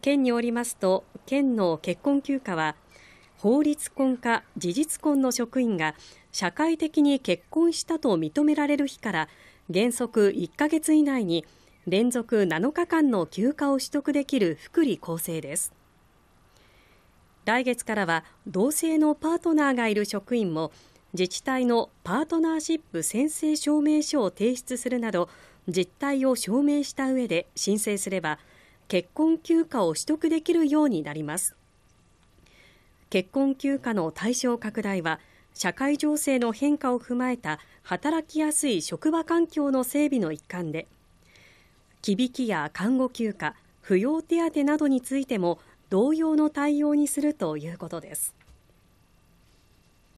県によりますと県の結婚休暇は法律婚か事実婚の職員が社会的に結婚したと認められる日から原則1ヶ月以内に連続7日間の休暇を取得できる福利厚生です来月からは同性のパートナーがいる職員も自治体のパートナーシップ宣誓証明書を提出するなど実態を証明した上で申請すれば結婚休暇を取得できるようになります。結婚休暇の対象拡大は社会情勢の変化を踏まえた働きやすい職場環境の整備の一環で忌引きや看護休暇扶養手当などについても同様の対応にするということです。